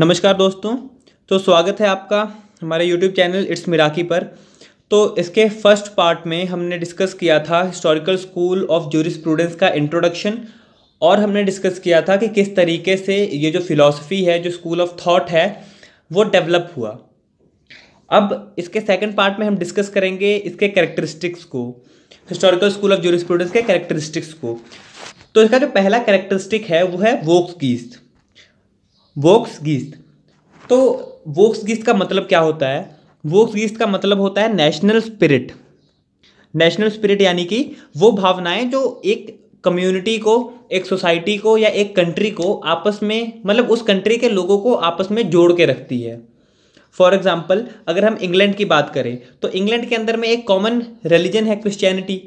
नमस्कार दोस्तों तो स्वागत है आपका हमारे YouTube चैनल इट्स मिराकी पर तो इसके फर्स्ट पार्ट में हमने डिस्कस किया था हिस्टोरिकल स्कूल ऑफ जूरिस का इंट्रोडक्शन और हमने डिस्कस किया था कि किस तरीके से ये जो फिलॉसफी है जो स्कूल ऑफ थॉट है वो डेवलप हुआ अब इसके सेकंड पार्ट में हम डिस्कस करेंगे इसके करेक्टरिस्टिक्स को हिस्टोरिकल स्कूल ऑफ जूरिस के करेक्टरिस्टिक्स को तो इसका जो पहला करेक्टरिस्टिक है वो है वोक्स गीस्ट वोक्स गीत तो वोक्स गीत का मतलब क्या होता है वोक्स गीत का मतलब होता है नेशनल स्पिरिट नेशनल स्पिरिट यानी कि वो भावनाएं जो एक कम्युनिटी को एक सोसाइटी को या एक कंट्री को आपस में मतलब उस कंट्री के लोगों को आपस में जोड़ के रखती है फॉर एग्जाम्पल अगर हम इंग्लैंड की बात करें तो इंग्लैंड के अंदर में एक कॉमन रिलीजन है क्रिश्चियनिटी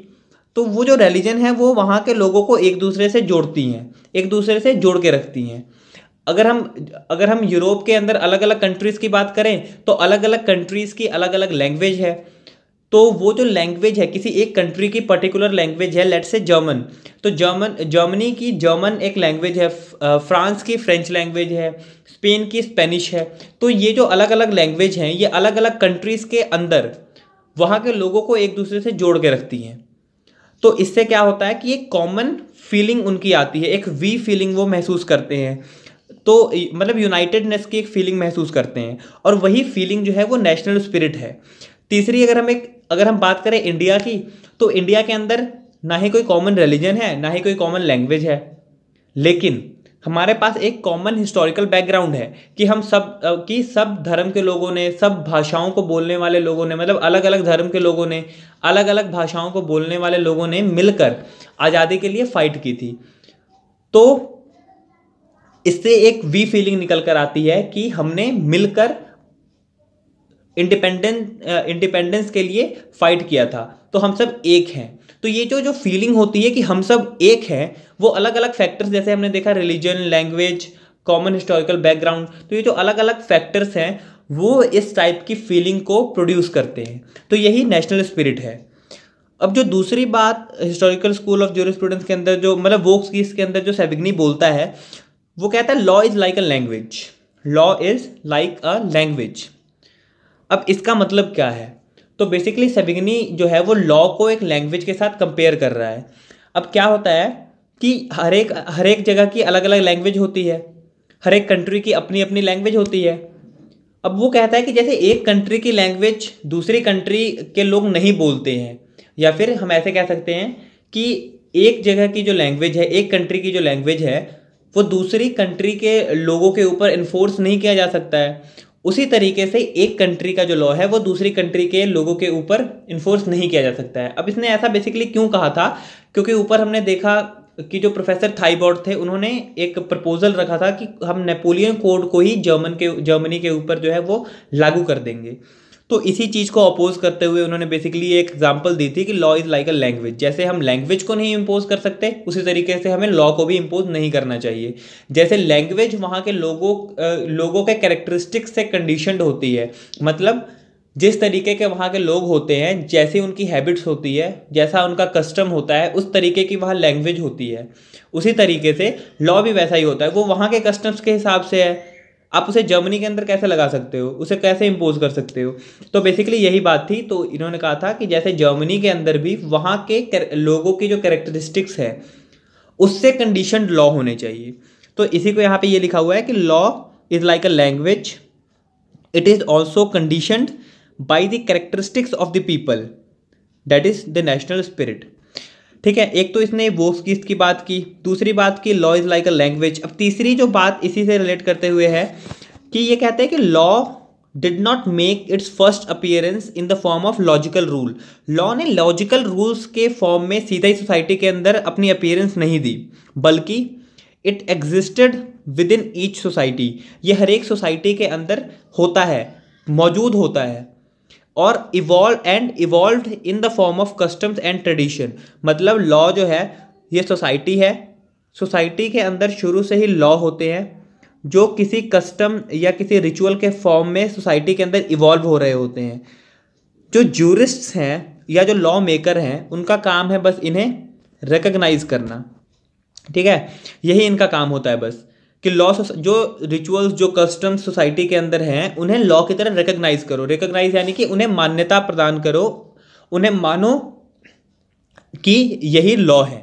तो वो जो रिलीजन है वो वहाँ के लोगों को एक दूसरे से जोड़ती हैं एक दूसरे से जोड़ के रखती हैं अगर हम अगर हम यूरोप के अंदर अलग अलग कंट्रीज़ की बात करें तो अलग अलग कंट्रीज़ की अलग अलग लैंग्वेज है तो वो जो लैंग्वेज है किसी एक कंट्री की पर्टिकुलर लैंग्वेज है लेट से जर्मन तो जर्मन जर्मनी की जर्मन एक लैंग्वेज है फ्रांस uh, की फ्रेंच लैंग्वेज है स्पेन की स्पेनिश है तो ये जो अलग अलग लैंग्वेज हैं ये अलग अलग कंट्रीज़ के अंदर वहाँ के लोगों को एक दूसरे से जोड़ के रखती हैं तो इससे क्या होता है कि एक कॉमन फीलिंग उनकी आती है एक वी फीलिंग वो महसूस करते हैं तो मतलब यूनाइटेडनेस की एक फीलिंग महसूस करते हैं और वही फीलिंग जो है वो नेशनल स्पिरिट है तीसरी अगर हम एक अगर हम बात करें इंडिया की तो इंडिया के अंदर ना ही कोई कॉमन रिलीजन है ना ही कोई कॉमन लैंग्वेज है लेकिन हमारे पास एक कॉमन हिस्टोरिकल बैकग्राउंड है कि हम सब कि सब धर्म के लोगों ने सब भाषाओं को बोलने वाले लोगों ने मतलब अलग अलग धर्म के लोगों ने अलग अलग भाषाओं को बोलने वाले लोगों ने मिलकर आज़ादी के लिए फ़ाइट की थी तो इससे एक वी फीलिंग निकल कर आती है कि हमने मिलकर इंडिपेंडेंस इंडिपेंडेंस के लिए फाइट किया था तो हम सब एक हैं तो ये जो जो फीलिंग होती है कि हम सब एक हैं वो अलग अलग फैक्टर्स जैसे हमने देखा religion language common historical background तो ये जो अलग अलग फैक्टर्स हैं वो इस टाइप की फीलिंग को प्रोड्यूस करते हैं तो यही नेशनल स्पिरिट है अब जो दूसरी बात हिस्टोरिकल स्कूल ऑफ जोरिस्टूडेंट्स के अंदर जो मतलब वोक्स की इसके अंदर जो सेविग्नी बोलता है वो कहता है law is like a language law is like a language अब इसका मतलब क्या है तो बेसिकली सबिग्नी जो है वो लॉ को एक लैंग्वेज के साथ कंपेयर कर रहा है अब क्या होता है कि हर एक हर एक जगह की अलग अलग लैंग्वेज होती है हर एक कंट्री की अपनी अपनी लैंग्वेज होती है अब वो कहता है कि जैसे एक कंट्री की लैंग्वेज दूसरी कंट्री के लोग नहीं बोलते हैं या फिर हम ऐसे कह सकते हैं कि एक जगह की जो लैंग्वेज है एक कंट्री की जो लैंग्वेज है वो दूसरी कंट्री के लोगों के ऊपर इन्फोर्स नहीं किया जा सकता है उसी तरीके से एक कंट्री का जो लॉ है वो दूसरी कंट्री के लोगों के ऊपर इन्फोर्स नहीं किया जा सकता है अब इसने ऐसा बेसिकली क्यों कहा था क्योंकि ऊपर हमने देखा कि जो प्रोफेसर थाईबॉर्ड थे उन्होंने एक प्रपोजल रखा था कि हम नेपोलियन कोड को ही जर्मन के जर्मनी के ऊपर जो है वो लागू कर देंगे तो इसी चीज़ को अपोज करते हुए उन्होंने बेसिकली एक एग्जाम्पल दी थी कि law is like a language जैसे हम लैंग्वेज को नहीं इम्पोज कर सकते उसी तरीके से हमें लॉ को भी इम्पोज नहीं करना चाहिए जैसे लैंग्वेज वहाँ के लोगों लोगों के कैरेक्टरिस्टिक्स से कंडीशनड होती है मतलब जिस तरीके के वहाँ के लोग होते हैं जैसे उनकी हैबिट्स होती है जैसा उनका कस्टम होता है उस तरीके की वहाँ लैंग्वेज होती है उसी तरीके से लॉ भी वैसा ही होता है वो वहाँ के कस्टम्स के हिसाब से है आप उसे जर्मनी के अंदर कैसे लगा सकते हो उसे कैसे इम्पोज कर सकते हो तो बेसिकली यही बात थी तो इन्होंने कहा था कि जैसे जर्मनी के अंदर भी वहाँ के लोगों की जो करेक्टरिस्टिक्स है उससे कंडीशन लॉ होने चाहिए तो इसी को यहाँ पे ये लिखा हुआ है कि law is like a language it is also conditioned by the characteristics of the people that is the national spirit ठीक है एक तो इसने वोक्स किस्त की बात की दूसरी बात की law is like a language अब तीसरी जो बात इसी से रिलेट करते हुए है कि ये कहते हैं कि law did not make its first appearance in the form of logical rule law ने लॉजिकल रूल्स के फॉर्म में सीधा ही सोसाइटी के अंदर अपनी अपियरेंस नहीं दी बल्कि it existed within each society ये हर एक सोसाइटी के अंदर होता है मौजूद होता है और evolve and evolve in the form of customs and tradition मतलब लॉ जो है ये सोसाइटी है सोसाइटी के अंदर शुरू से ही लॉ होते हैं जो किसी कस्टम या किसी रिचुअल के फॉर्म में सोसाइटी के अंदर इवॉल्व हो रहे होते हैं जो जूरिस्ट्स हैं या जो लॉ मेकर हैं उनका काम है बस इन्हें रिकग्नाइज करना ठीक है यही इनका काम होता है बस कि लॉ जो रिचुअल्स जो कस्टम्स सोसाइटी के अंदर हैं उन्हें लॉ की तरह रिकग्नाइज करो रिकग्नाइज यानी कि उन्हें मान्यता प्रदान करो उन्हें मानो कि यही लॉ है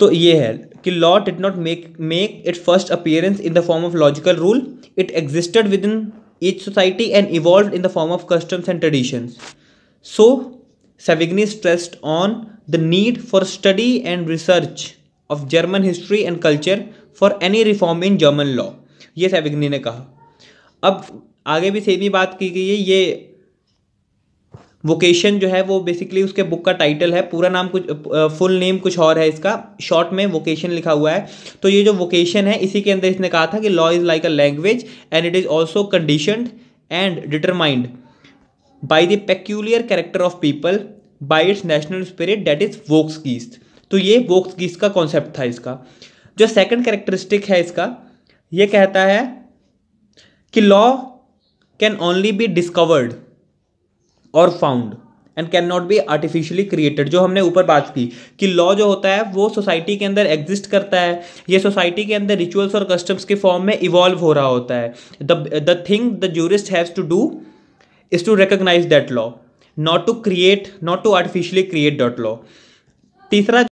तो ये है कि law did not make make it first appearance in the form of logical rule it existed within each society and evolve in the form of customs and traditions so Savigny stressed on the need for study and research of German history and culture for any reform in German law ये Savigny ने कहा अब आगे भी same ही बात की गई है ये वोकेशन जो है वो बेसिकली उसके बुक का टाइटल है पूरा नाम कुछ फुल नेम कुछ और है इसका शॉर्ट में वोकेशन लिखा हुआ है तो ये जो वोकेशन है इसी के अंदर इसने कहा था कि law is like a language and it is also conditioned and determined by the peculiar character of people by its national spirit that is Volksgeist तो ये वोक्स गीस्ट का कॉन्सेप्ट था इसका जो सेकंड कैरेक्टरिस्टिक है इसका ये कहता है कि law can only be discovered और found and can not be artificially created जो हमने ऊपर बात की कि लॉ जो होता है वो सोसाइटी के अंदर एग्जिस्ट करता है ये सोसाइटी के अंदर रिचुअल्स और कस्टम्स के फॉर्म में इवॉल्व हो रहा होता है the the thing the jurist has to do is to recognise that law not to create not to artificially create that law तीसरा